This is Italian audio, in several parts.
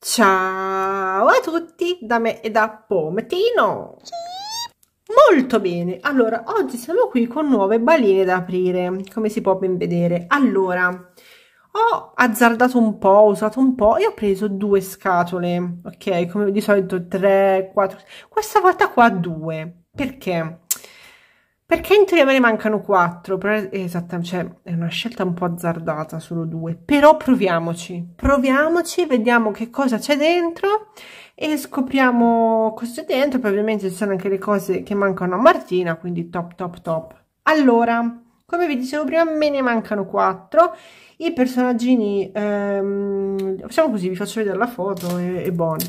Ciao a tutti da me e da Pometino! Molto bene, allora oggi siamo qui con nuove baline da aprire, come si può ben vedere. Allora, ho azzardato un po', ho usato un po' e ho preso due scatole, ok? Come di solito 3, 4, questa volta qua due. Perché? Perché in teoria me ne mancano 4, però, esattamente, cioè, è una scelta un po' azzardata, solo due, però proviamoci, proviamoci, vediamo che cosa c'è dentro e scopriamo cosa c'è dentro, poi ovviamente ci sono anche le cose che mancano a Martina, quindi top top top. Allora, come vi dicevo prima, me ne mancano 4. i personaggini, ehm, facciamo così, vi faccio vedere la foto e, e buoni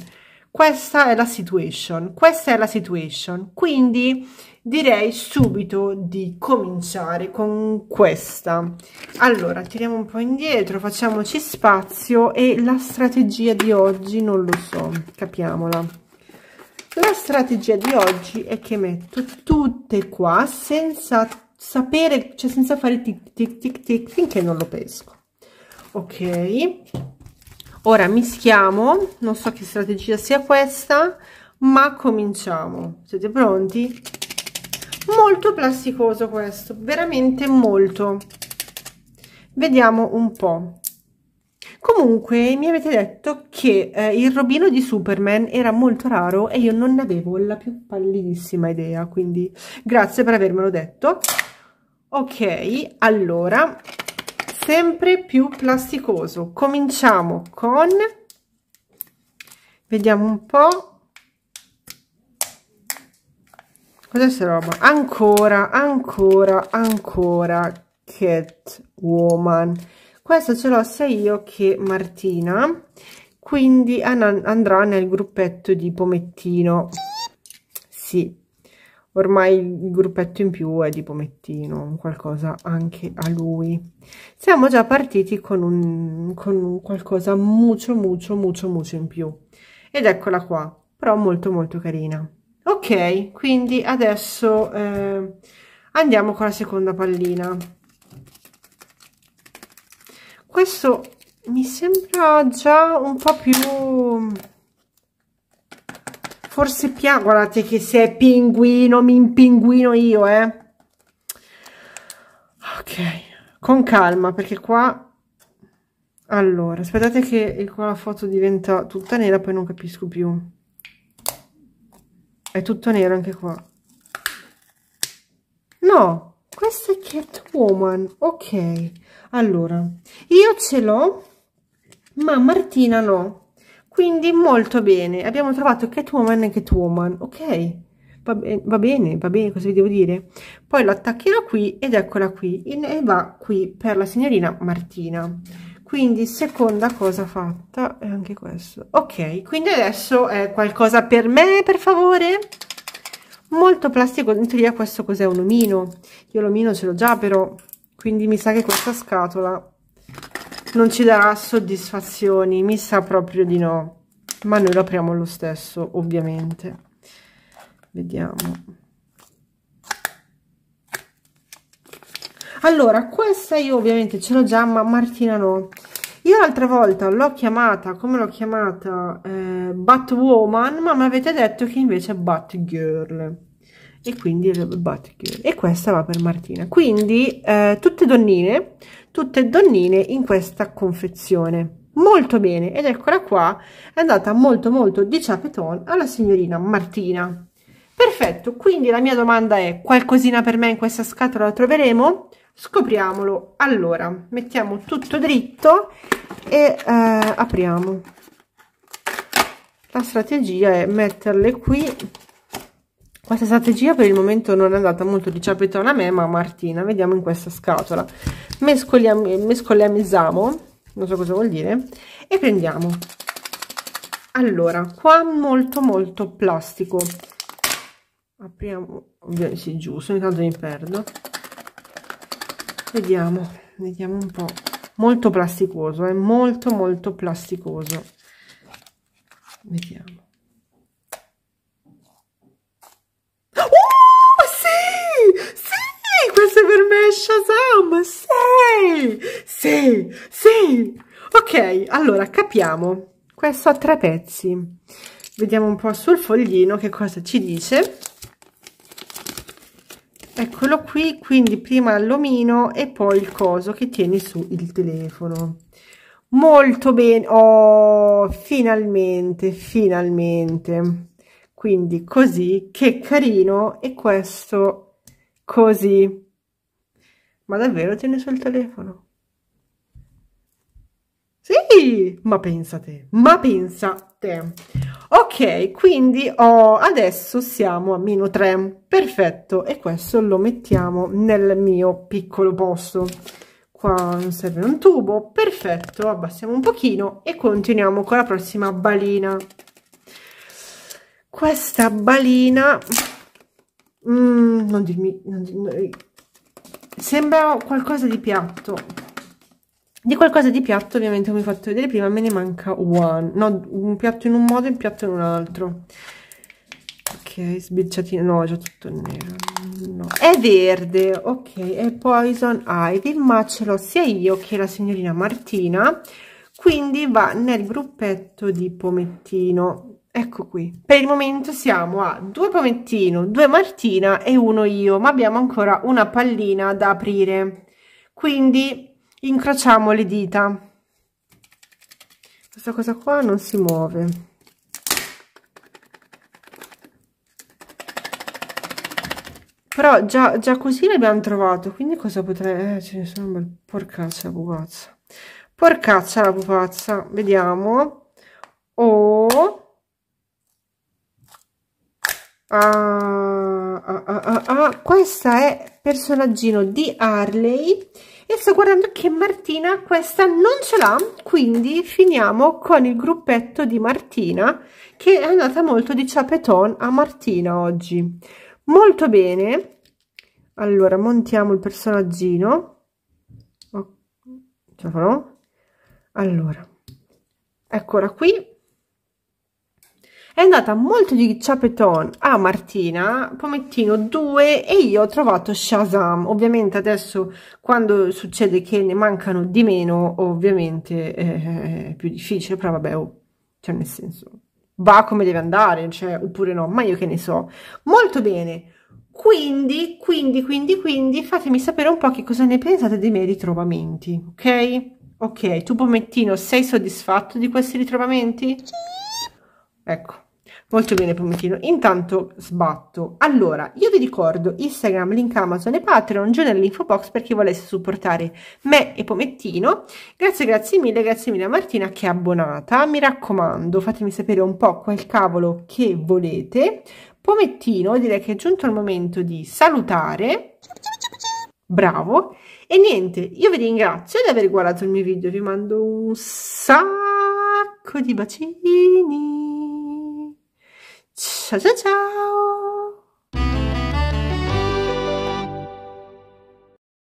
questa è la situation, questa è la situation, quindi direi subito di cominciare con questa. Allora, tiriamo un po' indietro, facciamoci spazio e la strategia di oggi non lo so, capiamola. La strategia di oggi è che metto tutte qua senza sapere, cioè senza fare tic tic tic tic finché non lo pesco. Ok, ora mischiamo non so che strategia sia questa ma cominciamo siete pronti molto plasticoso questo veramente molto vediamo un po comunque mi avete detto che eh, il robino di superman era molto raro e io non ne avevo la più pallidissima idea quindi grazie per avermelo detto ok allora sempre più plasticoso cominciamo con vediamo un po cos'è questa roba ancora ancora ancora Catwoman Questa ce l'ho sia io che Martina quindi andrà nel gruppetto di Pomettino sì ormai il gruppetto in più è di pomettino qualcosa anche a lui siamo già partiti con un, con un qualcosa mucho mucho mucho mucho in più ed eccola qua però molto molto carina ok quindi adesso eh, andiamo con la seconda pallina questo mi sembra già un po più Forse Pia, guardate che se è pinguino, mi impinguino io, eh. Ok, con calma, perché qua... Allora, aspettate che qua la foto diventa tutta nera, poi non capisco più. È tutto nero anche qua. No, questa è Catwoman. Ok, allora, io ce l'ho, ma Martina no quindi molto bene abbiamo trovato Catwoman e Catwoman ok va, be va bene va bene cosa vi devo dire poi lo attaccherò qui ed eccola qui e va qui per la signorina Martina quindi seconda cosa fatta è anche questo ok quindi adesso è qualcosa per me per favore molto plastico in teoria questo cos'è un omino io l'omino ce l'ho già però quindi mi sa che questa scatola non ci darà soddisfazioni mi sa proprio di no ma noi lo apriamo lo stesso ovviamente vediamo allora questa io ovviamente ce l'ho già ma Martina no io l'altra volta l'ho chiamata come l'ho chiamata eh, Batwoman ma mi avete detto che invece è Batgirl e quindi è Batgirl e questa va per Martina quindi eh, tutte donnine tutte donnine in questa confezione molto bene ed eccola qua è andata molto molto di ciapeton alla signorina Martina perfetto quindi la mia domanda è qualcosina per me in questa scatola la troveremo scopriamolo allora mettiamo tutto dritto e eh, apriamo la strategia è metterle qui questa strategia per il momento non è andata molto di ciapeton a me ma a Martina vediamo in questa scatola mescoliamo, mescoliamizziamo, non so cosa vuol dire, e prendiamo. Allora, qua molto molto plastico. Apriamo, ovviamente sì, giusto, ogni tanto mi perdo. Vediamo, vediamo un po'. Molto plasticoso, è eh? molto molto plasticoso. Vediamo. come Shazam! Sì, Sei! Sei! Ok, allora capiamo. Questo a tre pezzi. Vediamo un po' sul foglino che cosa ci dice. Eccolo qui, quindi prima l'omino e poi il coso che tieni su il telefono. Molto bene, oh, finalmente, finalmente. Quindi così, che carino, e questo così. Ma davvero tieni sul telefono? Sì, ma pensate, ma pensate. Ok, quindi oh, adesso siamo a meno 3, perfetto, e questo lo mettiamo nel mio piccolo posto. Qua non serve un tubo, perfetto, abbassiamo un pochino e continuiamo con la prossima balina. Questa balina... Mm, non dirmi... Non dirmi sembra qualcosa di piatto di qualcosa di piatto ovviamente come vi ho fatto vedere prima me ne manca one no un piatto in un modo e un piatto in un altro ok sbirciatino no già tutto nero no. è verde ok è poison ivy ma ce l'ho sia io che la signorina martina quindi va nel gruppetto di pomettino Ecco qui, per il momento siamo a due Pomettino, due Martina e uno io, ma abbiamo ancora una pallina da aprire, quindi incrociamo le dita. Questa cosa qua non si muove. Però già, già così l'abbiamo trovato, quindi cosa potrei... Eh, ce ne sono un bel... Porcaccia la pupazza. Porcaccia la pupazza, vediamo Ah ah, ah, ah, ah, questa è personaggino di Harley e sto guardando che Martina questa non ce l'ha quindi finiamo con il gruppetto di Martina che è andata molto di chapeton a Martina oggi molto bene allora montiamo il personaggino allora eccola qui è andata molto di Chapeton a Martina Pomettino 2 e io ho trovato Shazam ovviamente adesso quando succede che ne mancano di meno ovviamente eh, eh, è più difficile però vabbè oh, cioè nel senso va come deve andare cioè, oppure no ma io che ne so molto bene quindi, quindi, quindi, quindi fatemi sapere un po' che cosa ne pensate dei miei ritrovamenti, ok? Ok, tu Pomettino, sei soddisfatto di questi ritrovamenti? Sì. Ecco, Molto bene Pomitino, intanto sbatto. Allora, io vi ricordo Instagram, link Amazon e Patreon, giù nell'info box per chi volesse supportare me e Pomettino. Grazie, grazie mille, grazie mille a Martina che è abbonata. Mi raccomando, fatemi sapere un po' quel cavolo che volete. Pomettino, direi che è giunto il momento di salutare. Bravo. E niente, io vi ringrazio di aver guardato il mio video, vi mando un sacco di bacini. 彩色桥。